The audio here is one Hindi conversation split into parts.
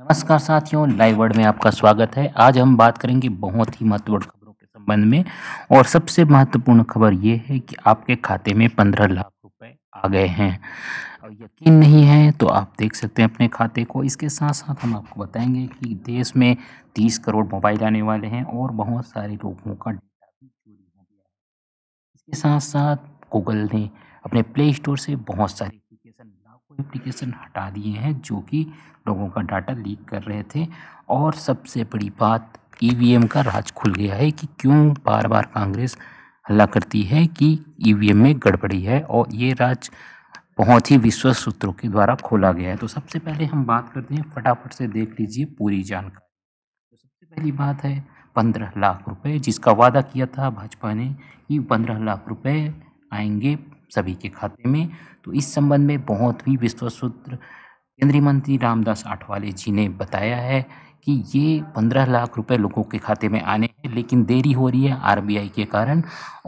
नमस्कार साथियों लाइव वर्ड में आपका स्वागत है आज हम बात करेंगे बहुत ही महत्वपूर्ण खबरों के संबंध में और सबसे महत्वपूर्ण खबर ये है कि आपके खाते में पंद्रह लाख रुपए आ गए हैं और यकीन नहीं है तो आप देख सकते हैं अपने खाते को इसके साथ साथ हम आपको बताएंगे कि देश में तीस करोड़ मोबाइल आने वाले हैं और बहुत सारे लोगों का डेटा भी चोरी हो गया है इसके साथ साथ गूगल ने अपने प्ले स्टोर से बहुत सारी एप्लीकेशन हटा दिए हैं जो कि लोगों का डाटा लीक कर रहे थे और सबसे बड़ी बात ईवीएम e का राज खुल गया है कि क्यों बार बार कांग्रेस हल्ला करती है कि ईवीएम e में गड़बड़ी है और ये राज बहुत ही विश्वस्त सूत्रों के द्वारा खोला गया है तो सबसे पहले हम बात करते हैं फटाफट से देख लीजिए पूरी जानकारी तो सबसे पहली बात है पंद्रह लाख रुपए जिसका वादा किया था भाजपा ने कि पंद्रह लाख रुपए आएंगे सभी के खाते में तो इस संबंध में बहुत ही विश्वसूत्र केंद्रीय मंत्री रामदास आठवाले जी ने बताया है कि ये पंद्रह लाख रुपए लोगों के खाते में आने हैं लेकिन देरी हो रही है आरबीआई के कारण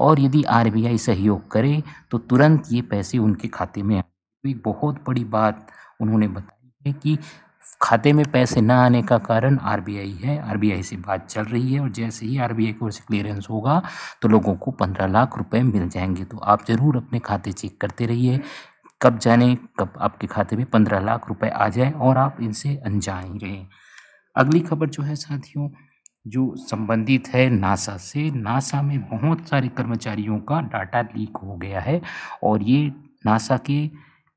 और यदि आरबीआई सहयोग करे तो तुरंत ये पैसे उनके खाते में आए तो एक बहुत बड़ी बात उन्होंने बताई है कि खाते में पैसे ना आने का कारण आरबीआई है आरबीआई से बात चल रही है और जैसे ही आरबीआई की ओर से क्लियरेंस होगा तो लोगों को पंद्रह लाख रुपए मिल जाएंगे तो आप ज़रूर अपने खाते चेक करते रहिए कब जाने कब आपके खाते में पंद्रह लाख रुपए आ जाए और आप इनसे अनजाए ही रहें अगली खबर जो है साथियों जो संबंधित है नासा से नासा में बहुत सारे कर्मचारियों का डाटा लीक हो गया है और ये नासा के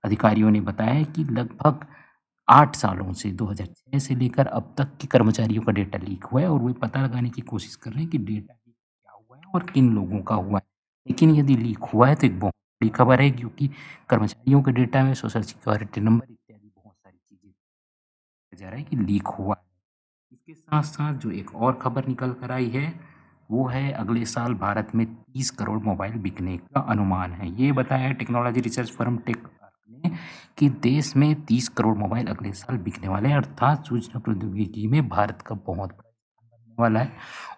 अधिकारियों ने बताया कि लगभग आठ सालों से 2006 से लेकर अब तक के कर्मचारियों का डेटा लीक हुआ है और वे पता लगाने की कोशिश कर रहे हैं कि डेटा क्या हुआ है और किन लोगों का हुआ है लेकिन यदि लीक हुआ है तो एक बहुत बड़ी खबर है क्योंकि कर्मचारियों के डेटा में सोशल सिक्योरिटी नंबर इत्यादि बहुत सारी चीज़ें जा रहा है कि लीक हुआ है इसके साथ साथ जो एक और खबर निकल कर आई है वो है अगले साल भारत में 30 करोड़ मोबाइल बिकने का अनुमान है ये बताया टेक्नोलॉजी रिसर्च फर्म टेक कि देश में 30 करोड़ मोबाइल अगले साल बिकने वाले हैं अर्थात सूचना प्रौद्योगिकी में भारत का बहुत वाला है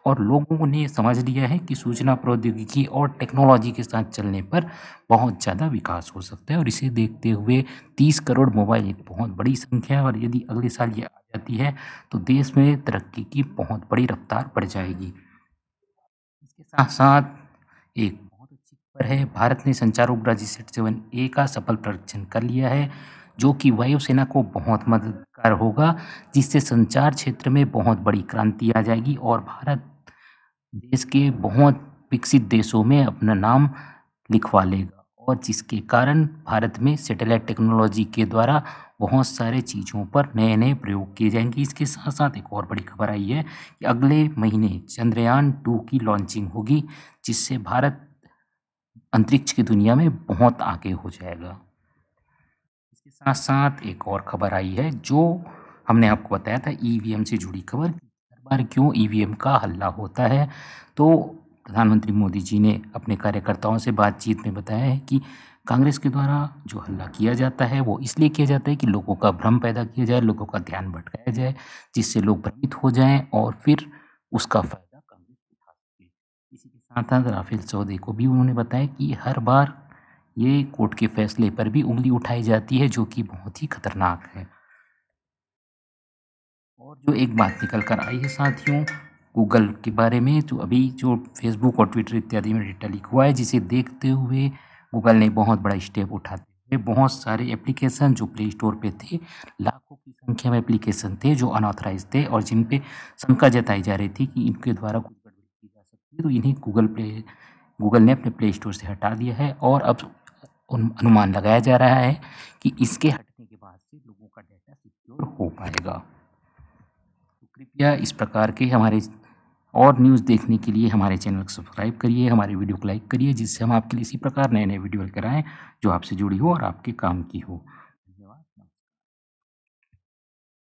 और लोगों ने समझ लिया है कि सूचना प्रौद्योगिकी और टेक्नोलॉजी के साथ चलने पर बहुत ज़्यादा विकास हो सकता है और इसे देखते हुए 30 करोड़ मोबाइल एक बहुत बड़ी संख्या है और यदि अगले साल ये आ जाती है तो देश में तरक्की की बहुत बड़ी रफ्तार बढ़ जाएगी इसके साथ साथ एक पर है भारत ने संचार उपग्रह सेट सेवन ए का सफल परीक्षण कर लिया है जो कि वायुसेना को बहुत मददगार होगा जिससे संचार क्षेत्र में बहुत बड़ी क्रांति आ जाएगी और भारत देश के बहुत विकसित देशों में अपना नाम लिखवा लेगा और जिसके कारण भारत में सैटेलाइट टेक्नोलॉजी के द्वारा बहुत सारे चीज़ों पर नए नए प्रयोग किए जाएंगे इसके साथ साथ एक और बड़ी खबर आई है कि अगले महीने चंद्रयान टू की लॉन्चिंग होगी जिससे भारत अंतरिक्ष की दुनिया में बहुत आगे हो जाएगा इसके साथ साथ एक और खबर आई है जो हमने आपको बताया था ईवीएम से जुड़ी खबर हर बार क्यों ईवीएम का हल्ला होता है तो प्रधानमंत्री मोदी जी ने अपने कार्यकर्ताओं से बातचीत में बताया है कि कांग्रेस के द्वारा जो हल्ला किया जाता है वो इसलिए किया जाता है कि लोगों का भ्रम पैदा किया जाए लोगों का ध्यान भटकाया जाए जिससे लोग भ्रमित हो जाएं और फिर उसका फायदा सांसद राफेल सौदे को भी उन्होंने बताया कि हर बार ये कोर्ट के फैसले पर भी उंगली उठाई जाती है जो कि बहुत ही खतरनाक है और जो एक बात निकल कर आई है साथियों गूगल के बारे में जो तो अभी जो फेसबुक और ट्विटर इत्यादि में डेटा लीक हुआ है जिसे देखते हुए गूगल ने बहुत बड़ा स्टेप उठाते हुए बहुत सारे एप्लीकेशन जो प्ले स्टोर पर थे लाखों की संख्या में एप्लीकेशन थे जो अनऑथराइज थे और जिन पर शंका जताई जा रही थी कि इनके द्वारा कुछ तो इन्हें गूगल प्ले गूगल ने अपने प्ले स्टोर से हटा दिया है और अब अनुमान लगाया जा रहा है कि इसके हटने के बाद से लोगों का डाटा सिक्योर हो पाएगा तो कृपया इस प्रकार के हमारे और न्यूज़ देखने के लिए हमारे चैनल को सब्सक्राइब करिए हमारे वीडियो को लाइक करिए जिससे हम आपके लिए इसी प्रकार नए नए वीडियो लेकर आएँ जो आपसे जुड़ी हो और आपके काम की हो